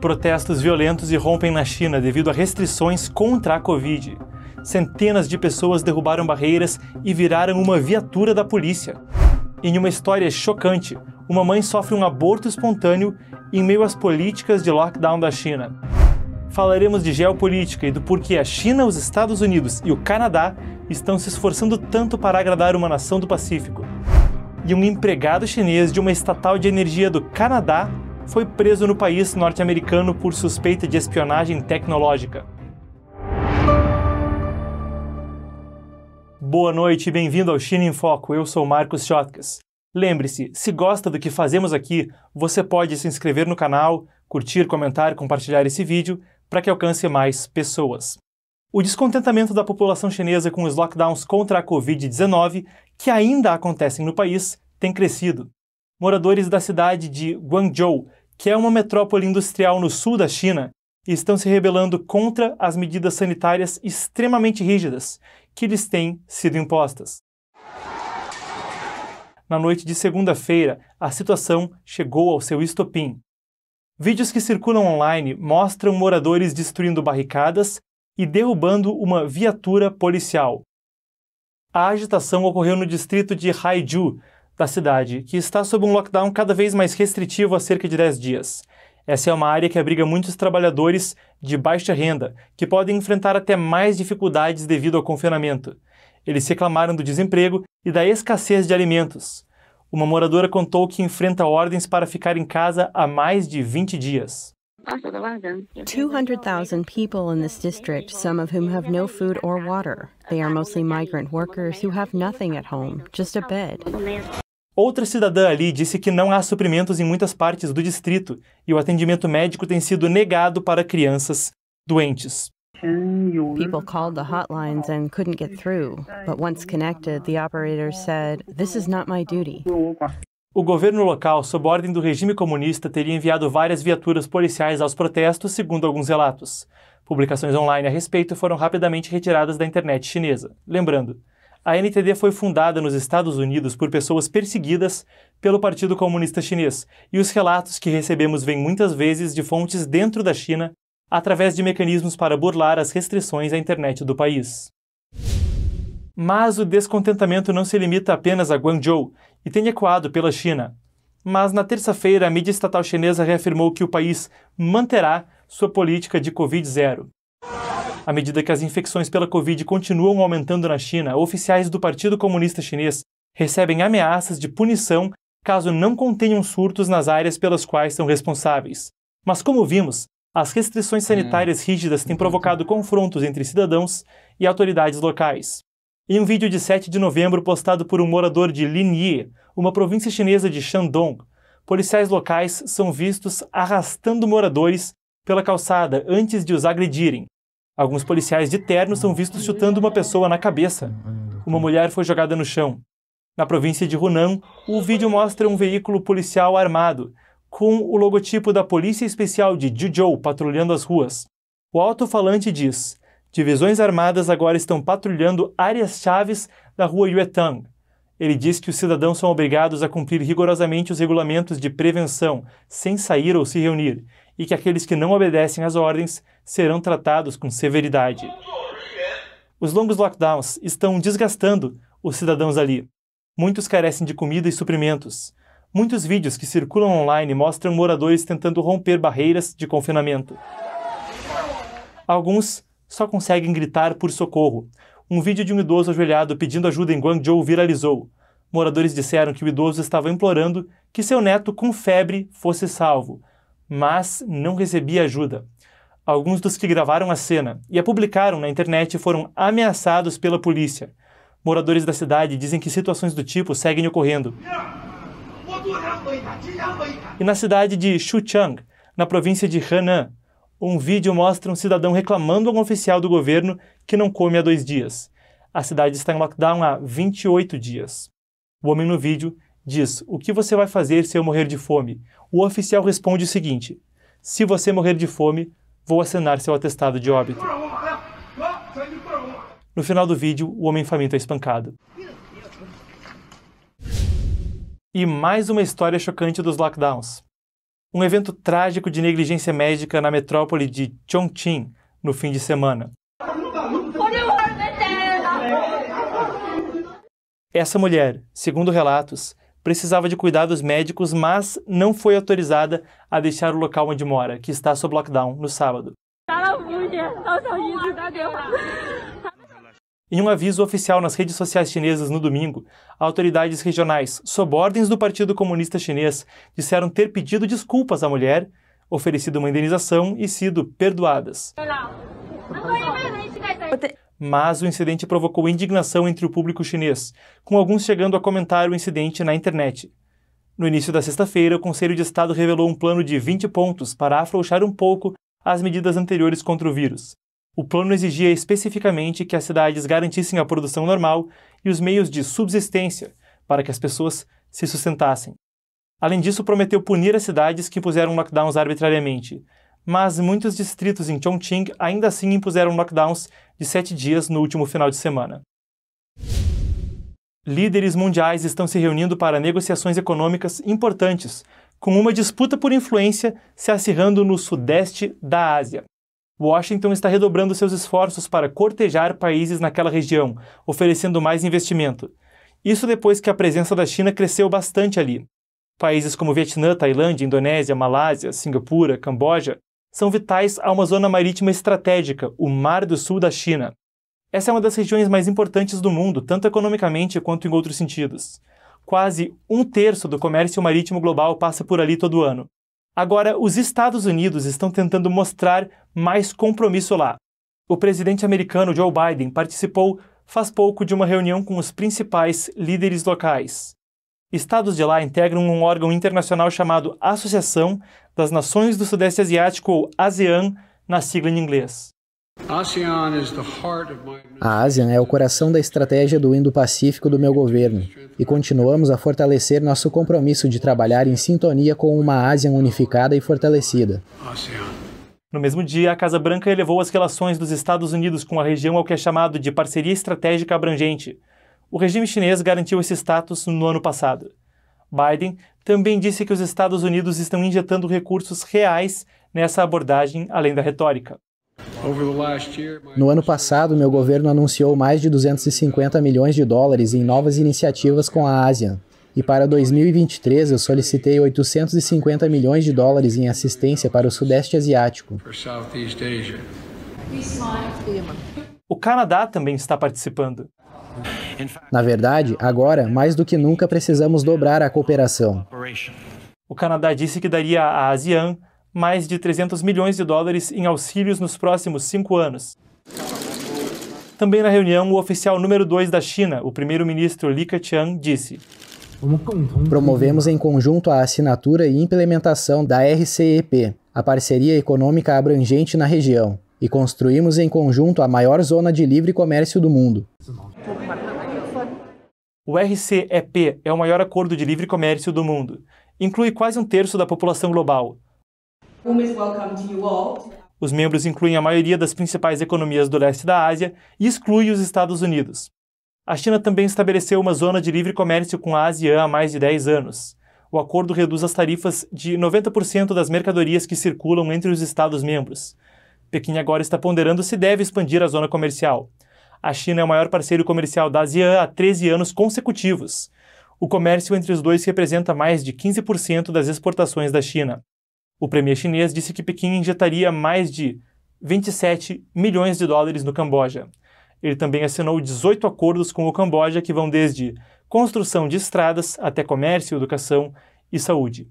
Protestos violentos irrompem na China devido a restrições contra a Covid. Centenas de pessoas derrubaram barreiras e viraram uma viatura da polícia. Em uma história chocante, uma mãe sofre um aborto espontâneo em meio às políticas de lockdown da China. Falaremos de geopolítica e do porquê a China, os Estados Unidos e o Canadá estão se esforçando tanto para agradar uma nação do Pacífico. E um empregado chinês de uma estatal de energia do Canadá foi preso no país norte-americano por suspeita de espionagem tecnológica. Boa noite e bem-vindo ao China em Foco. Eu sou Marcos Schotkas. Lembre-se, se gosta do que fazemos aqui, você pode se inscrever no canal, curtir, comentar, compartilhar esse vídeo para que alcance mais pessoas. O descontentamento da população chinesa com os lockdowns contra a Covid-19, que ainda acontecem no país, tem crescido moradores da cidade de Guangzhou, que é uma metrópole industrial no sul da China, estão se rebelando contra as medidas sanitárias extremamente rígidas que lhes têm sido impostas. Na noite de segunda-feira, a situação chegou ao seu estopim. Vídeos que circulam online mostram moradores destruindo barricadas e derrubando uma viatura policial. A agitação ocorreu no distrito de Haiju, da cidade, que está sob um lockdown cada vez mais restritivo há cerca de 10 dias. Essa é uma área que abriga muitos trabalhadores de baixa renda, que podem enfrentar até mais dificuldades devido ao confinamento. Eles reclamaram do desemprego e da escassez de alimentos. Uma moradora contou que enfrenta ordens para ficar em casa há mais de 20 dias. 200,000 people in this district, some of whom have no food or water. They are mostly migrant workers who have nothing at home, just a bed. Outra cidadã ali disse que não há suprimentos em muitas partes do distrito e o atendimento médico tem sido negado para crianças doentes. People called the hotlines and couldn't get through, but once connected, the operator said, "This is not my duty." O governo local, sob ordem do regime comunista, teria enviado várias viaturas policiais aos protestos, segundo alguns relatos. Publicações online a respeito foram rapidamente retiradas da internet chinesa. Lembrando, a NTD foi fundada nos Estados Unidos por pessoas perseguidas pelo Partido Comunista Chinês, e os relatos que recebemos vêm muitas vezes de fontes dentro da China, através de mecanismos para burlar as restrições à internet do país. Mas o descontentamento não se limita apenas a Guangzhou e tem ecoado pela China. Mas na terça-feira, a mídia estatal chinesa reafirmou que o país manterá sua política de Covid-0. À medida que as infecções pela Covid continuam aumentando na China, oficiais do Partido Comunista Chinês recebem ameaças de punição caso não contenham surtos nas áreas pelas quais são responsáveis. Mas, como vimos, as restrições sanitárias hum. rígidas têm provocado confrontos entre cidadãos e autoridades locais. Em um vídeo de 7 de novembro postado por um morador de Linyi, uma província chinesa de Shandong, policiais locais são vistos arrastando moradores pela calçada antes de os agredirem, Alguns policiais de terno são vistos chutando uma pessoa na cabeça. Uma mulher foi jogada no chão. Na província de Hunan, o vídeo mostra um veículo policial armado, com o logotipo da Polícia Especial de Juzhou patrulhando as ruas. O alto-falante diz: Divisões armadas agora estão patrulhando áreas chaves da rua Yuetang. Ele diz que os cidadãos são obrigados a cumprir rigorosamente os regulamentos de prevenção, sem sair ou se reunir, e que aqueles que não obedecem às ordens serão tratados com severidade. Os longos lockdowns estão desgastando os cidadãos ali. Muitos carecem de comida e suprimentos. Muitos vídeos que circulam online mostram moradores tentando romper barreiras de confinamento. Alguns só conseguem gritar por socorro. Um vídeo de um idoso ajoelhado pedindo ajuda em Guangzhou viralizou. Moradores disseram que o idoso estava implorando que seu neto com febre fosse salvo, mas não recebia ajuda. Alguns dos que gravaram a cena e a publicaram na internet foram ameaçados pela polícia. Moradores da cidade dizem que situações do tipo seguem ocorrendo. E na cidade de Xuchang, na província de Henan, um vídeo mostra um cidadão reclamando a um oficial do governo que não come há dois dias. A cidade está em lockdown há 28 dias. O homem no vídeo diz: O que você vai fazer se eu morrer de fome? O oficial responde o seguinte: Se você morrer de fome, vou assinar seu atestado de óbito. No final do vídeo, o homem faminto é espancado. E mais uma história chocante dos lockdowns. Um evento trágico de negligência médica na metrópole de Chongqing no fim de semana. Essa mulher, segundo relatos, precisava de cuidados médicos, mas não foi autorizada a deixar o local onde mora, que está sob lockdown no sábado. Em um aviso oficial nas redes sociais chinesas no domingo, autoridades regionais, sob ordens do Partido Comunista Chinês, disseram ter pedido desculpas à mulher, oferecido uma indenização e sido perdoadas mas o incidente provocou indignação entre o público chinês, com alguns chegando a comentar o incidente na internet. No início da sexta-feira, o Conselho de Estado revelou um plano de 20 pontos para afrouxar um pouco as medidas anteriores contra o vírus. O plano exigia especificamente que as cidades garantissem a produção normal e os meios de subsistência para que as pessoas se sustentassem. Além disso, prometeu punir as cidades que puseram lockdowns arbitrariamente mas muitos distritos em Chongqing ainda assim impuseram lockdowns de sete dias no último final de semana. Líderes mundiais estão se reunindo para negociações econômicas importantes, com uma disputa por influência se acirrando no sudeste da Ásia. Washington está redobrando seus esforços para cortejar países naquela região, oferecendo mais investimento. Isso depois que a presença da China cresceu bastante ali. Países como Vietnã, Tailândia, Indonésia, Malásia, Singapura, Camboja são vitais a uma zona marítima estratégica, o Mar do Sul da China. Essa é uma das regiões mais importantes do mundo, tanto economicamente quanto em outros sentidos. Quase um terço do comércio marítimo global passa por ali todo ano. Agora, os Estados Unidos estão tentando mostrar mais compromisso lá. O presidente americano Joe Biden participou faz pouco de uma reunião com os principais líderes locais. Estados de lá integram um órgão internacional chamado Associação das Nações do Sudeste Asiático, ou ASEAN, na sigla em inglês. A ASEAN é o coração da estratégia do Indo-Pacífico do meu governo e continuamos a fortalecer nosso compromisso de trabalhar em sintonia com uma ASEAN unificada e fortalecida. No mesmo dia, a Casa Branca elevou as relações dos Estados Unidos com a região ao que é chamado de parceria estratégica abrangente. O regime chinês garantiu esse status no ano passado. Biden também disse que os Estados Unidos estão injetando recursos reais nessa abordagem, além da retórica. No ano passado, meu governo anunciou mais de 250 milhões de dólares em novas iniciativas com a Ásia, E para 2023, eu solicitei 850 milhões de dólares em assistência para o Sudeste Asiático. O Canadá também está participando. Na verdade, agora, mais do que nunca, precisamos dobrar a cooperação. O Canadá disse que daria à ASEAN mais de 300 milhões de dólares em auxílios nos próximos cinco anos. Também na reunião, o oficial número 2 da China, o primeiro-ministro Li Keqiang, disse: Promovemos em conjunto a assinatura e implementação da RCEP, a parceria econômica abrangente na região, e construímos em conjunto a maior zona de livre comércio do mundo. O RCEP é o maior acordo de livre comércio do mundo. Inclui quase um terço da população global. Os membros incluem a maioria das principais economias do leste da Ásia e exclui os Estados Unidos. A China também estabeleceu uma zona de livre comércio com a ASEAN há mais de 10 anos. O acordo reduz as tarifas de 90% das mercadorias que circulam entre os Estados-membros. Pequim agora está ponderando se deve expandir a zona comercial. A China é o maior parceiro comercial da ASEAN há 13 anos consecutivos. O comércio entre os dois representa mais de 15% das exportações da China. O premier chinês disse que Pequim injetaria mais de 27 milhões de dólares no Camboja. Ele também assinou 18 acordos com o Camboja que vão desde construção de estradas até comércio, educação e saúde.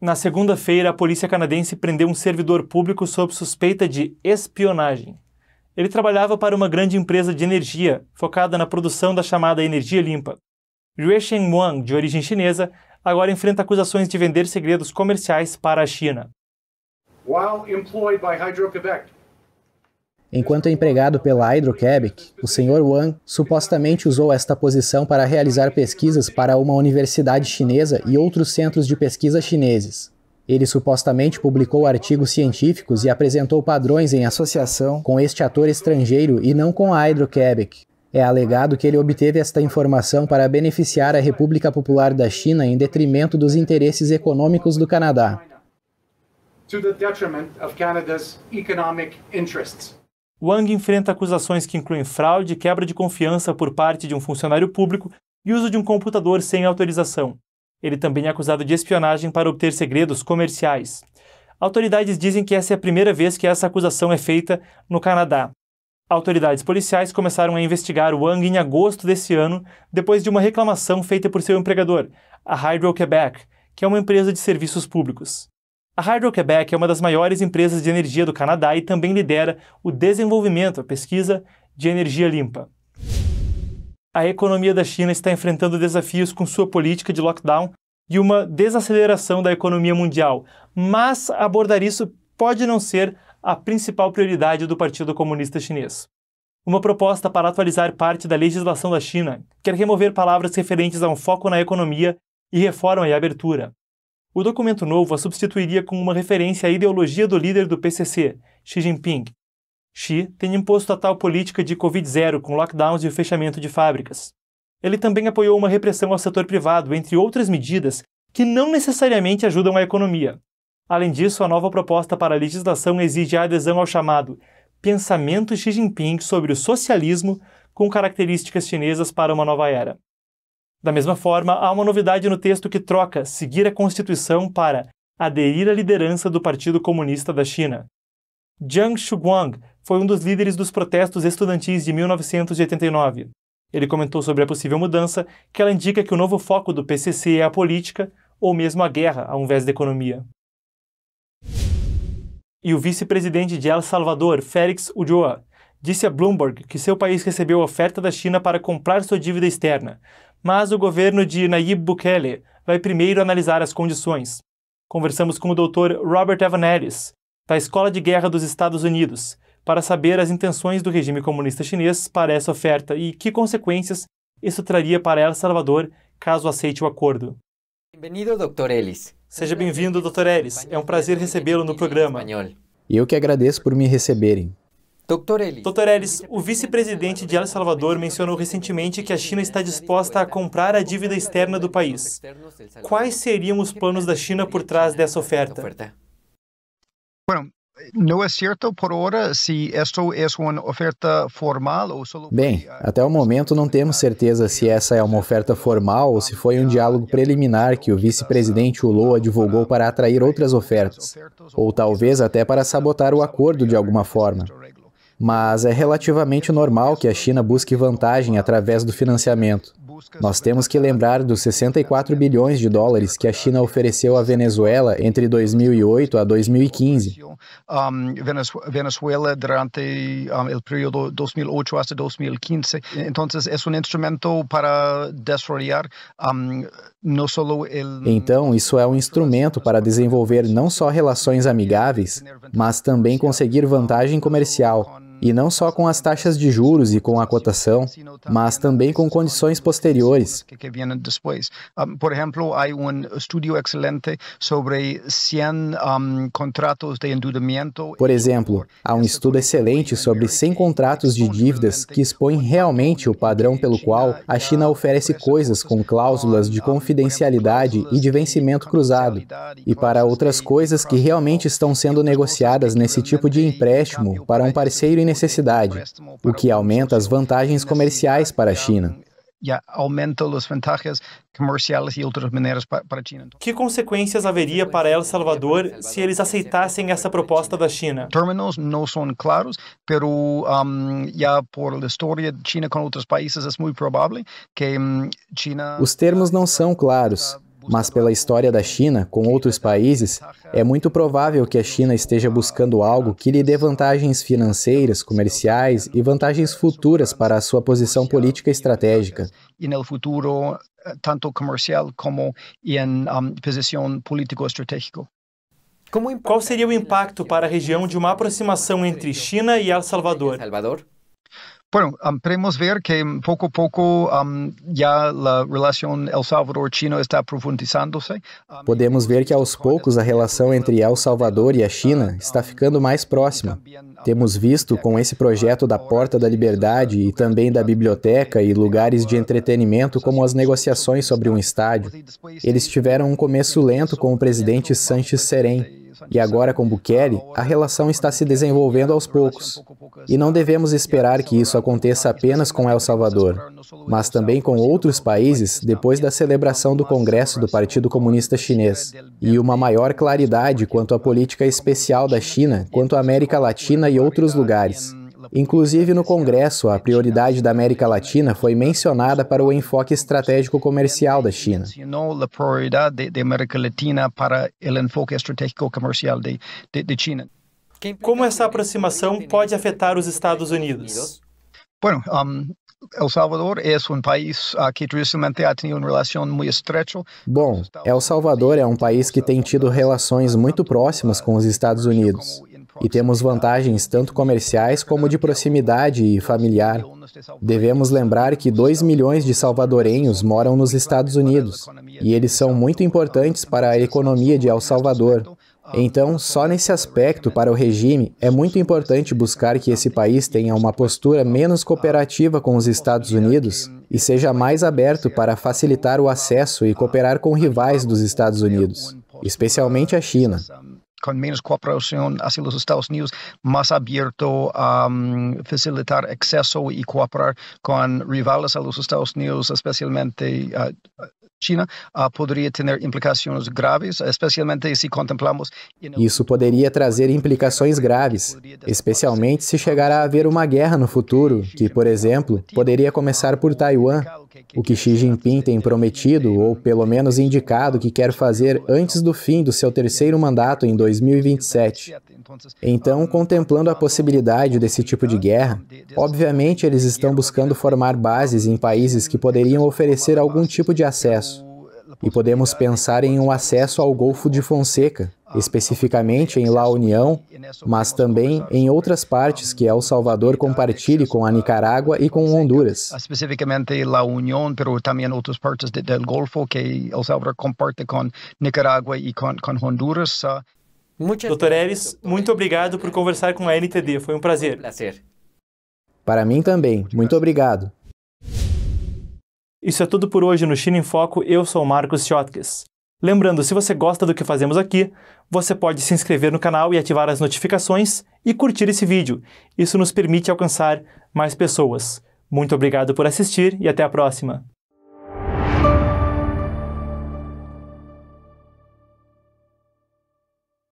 Na segunda-feira, a polícia canadense prendeu um servidor público sob suspeita de espionagem. Ele trabalhava para uma grande empresa de energia, focada na produção da chamada energia limpa. Yue Shenguang, de origem chinesa, agora enfrenta acusações de vender segredos comerciais para a China. Enquanto é empregado pela Hydro-Quebec, o Sr. Wang supostamente usou esta posição para realizar pesquisas para uma universidade chinesa e outros centros de pesquisa chineses. Ele supostamente publicou artigos científicos e apresentou padrões em associação com este ator estrangeiro e não com a Hydro-Quebec. É alegado que ele obteve esta informação para beneficiar a República Popular da China em detrimento dos interesses econômicos do Canadá. Wang enfrenta acusações que incluem fraude, quebra de confiança por parte de um funcionário público e uso de um computador sem autorização. Ele também é acusado de espionagem para obter segredos comerciais. Autoridades dizem que essa é a primeira vez que essa acusação é feita no Canadá. Autoridades policiais começaram a investigar Wang em agosto desse ano, depois de uma reclamação feita por seu empregador, a Hydro-Quebec, que é uma empresa de serviços públicos. A Hydro-Quebec é uma das maiores empresas de energia do Canadá e também lidera o desenvolvimento, a pesquisa de energia limpa a economia da China está enfrentando desafios com sua política de lockdown e uma desaceleração da economia mundial, mas abordar isso pode não ser a principal prioridade do Partido Comunista Chinês. Uma proposta para atualizar parte da legislação da China quer remover palavras referentes a um foco na economia e reforma e abertura. O documento novo a substituiria com uma referência à ideologia do líder do PCC, Xi Jinping, Xi tem imposto a tal política de Covid-0 com lockdowns e o fechamento de fábricas. Ele também apoiou uma repressão ao setor privado, entre outras medidas que não necessariamente ajudam a economia. Além disso, a nova proposta para a legislação exige a adesão ao chamado Pensamento Xi Jinping sobre o socialismo com características chinesas para uma nova era. Da mesma forma, há uma novidade no texto que troca seguir a Constituição para aderir à liderança do Partido Comunista da China. Jiang Shuguang foi um dos líderes dos protestos estudantis de 1989. Ele comentou sobre a possível mudança, que ela indica que o novo foco do PCC é a política, ou mesmo a guerra, ao invés da economia. E o vice-presidente de El Salvador, Félix Ulloa, disse a Bloomberg que seu país recebeu oferta da China para comprar sua dívida externa, mas o governo de Nayib Bukele vai primeiro analisar as condições. Conversamos com o Dr. Robert Evan Ellis, da Escola de Guerra dos Estados Unidos, para saber as intenções do regime comunista chinês para essa oferta e que consequências isso traria para El Salvador caso aceite o acordo. Bem-vindo, Dr. Ellis. Seja bem-vindo, Dr. Ellis. É um prazer recebê-lo no programa. E eu que agradeço por me receberem. Dr. Ellis, Dr. Ellis o vice-presidente de El Salvador mencionou recentemente que a China está disposta a comprar a dívida externa do país. Quais seriam os planos da China por trás dessa oferta? Bueno, não é certo por hora se esta é uma oferta formal ou Bem, até o momento não temos certeza se essa é uma oferta formal ou se foi um diálogo preliminar que o vice-presidente Uloa divulgou para atrair outras ofertas, ou talvez até para sabotar o acordo de alguma forma. Mas é relativamente normal que a China busque vantagem através do financiamento. Nós temos que lembrar dos 64 bilhões de dólares que a China ofereceu à Venezuela entre 2008 a 2015. Venezuela durante o período 2008 2015. Então, é um instrumento para desarrollar não só o... Então, isso é um instrumento para desenvolver não só relações amigáveis, mas também conseguir vantagem comercial. E não só com as taxas de juros e com a cotação, mas também com condições posteriores. Por exemplo, há um estudo excelente sobre 100 contratos de endividamento. Por exemplo, há um estudo excelente sobre 100 contratos de dívidas que expõe realmente o padrão pelo qual a China oferece coisas com cláusulas de confidencialidade e de vencimento cruzado. E para outras coisas que realmente estão sendo negociadas nesse tipo de empréstimo para um parceiro necessidade, o que aumenta as vantagens comerciais para a China. E aumenta vantagens comerciais outras maneiras para China. Que consequências haveria para El Salvador se eles aceitassem essa proposta da China? Términos não são claros, mas um, já por história da China com outros países é muito provável que China Os termos não são claros, mas pela história da China com outros países, é muito provável que a China esteja buscando algo que lhe dê vantagens financeiras, comerciais e vantagens futuras para a sua posição política estratégica. E no futuro, tanto comercial como em posição político-estratégica. Qual seria o impacto para a região de uma aproximação entre China e El Salvador? Bueno, um, podemos ver que poco a poco um, ya la relación El Salvador-China está profundizándose. Podemos ver que aos poucos a relação entre El Salvador e a China está ficando mais próxima. Temos visto com esse projeto da Porta da Liberdade e também da biblioteca e lugares de entretenimento como as negociações sobre um estádio. Eles tiveram um começo lento com o presidente Sanches Serem e agora com Bukele, a relação está se desenvolvendo aos poucos. E não devemos esperar que isso aconteça apenas com El Salvador, mas também com outros países depois da celebração do Congresso do Partido Comunista Chinês e uma maior claridade quanto à política especial da China quanto à América Latina e outros lugares. Inclusive, no Congresso, a prioridade da América Latina foi mencionada para o enfoque estratégico comercial da China. Como essa aproximação pode afetar os Estados Unidos? Bueno, um... El Salvador é um país ah, que tradicionalmente tem uma relação muito estreita. Bom, El Salvador é um país que tem tido relações muito próximas com os Estados Unidos e temos vantagens tanto comerciais como de proximidade e familiar. Devemos lembrar que 2 milhões de salvadorenhos moram nos Estados Unidos e eles são muito importantes para a economia de El Salvador. Então, só nesse aspecto, para o regime, é muito importante buscar que esse país tenha uma postura menos cooperativa com os Estados Unidos e seja mais aberto para facilitar o acesso e cooperar com rivais dos Estados Unidos, especialmente a China. con menos cooperación hacia los Estados Unidos, más abierto a um, facilitar acceso y cooperar con rivales a los Estados Unidos, especialmente uh, China uh, ah, poderia ter implicações graves, especialmente se contemplamos. Isso poderia trazer implicações graves, especialmente se chegar a haver uma guerra no futuro, que, por exemplo, poderia começar por Taiwan, o que Xi Jinping tem prometido, ou pelo menos indicado que quer fazer antes do fim do seu terceiro mandato em 2027. Então, ah, contemplando a ah, possibilidade ah, desse tipo de guerra, obviamente eles tipo estão buscando formar bases em países que poderiam oferecer algum tipo de acesso. E podemos pensar em um acesso ao Golfo de Fonseca, especificamente em La União, mas também em outras partes que é El Salvador compartilhe com a Nicarágua e com Honduras. Especificamente La União, mas também outras partes do Golfo que El Salvador comparte com Nicarágua e com, Honduras. Doutor Eres, muito obrigado por né? conversar com a NTD. Foi um prazer. Prazer. Para mim também. Muito obrigado. Isso é tudo por hoje no China em Foco. Eu sou Marcos Schottkes. Lembrando, se você gosta do que fazemos aqui, você pode se inscrever no canal e ativar as notificações e curtir esse vídeo. Isso nos permite alcançar mais pessoas. Muito obrigado por assistir e até a próxima!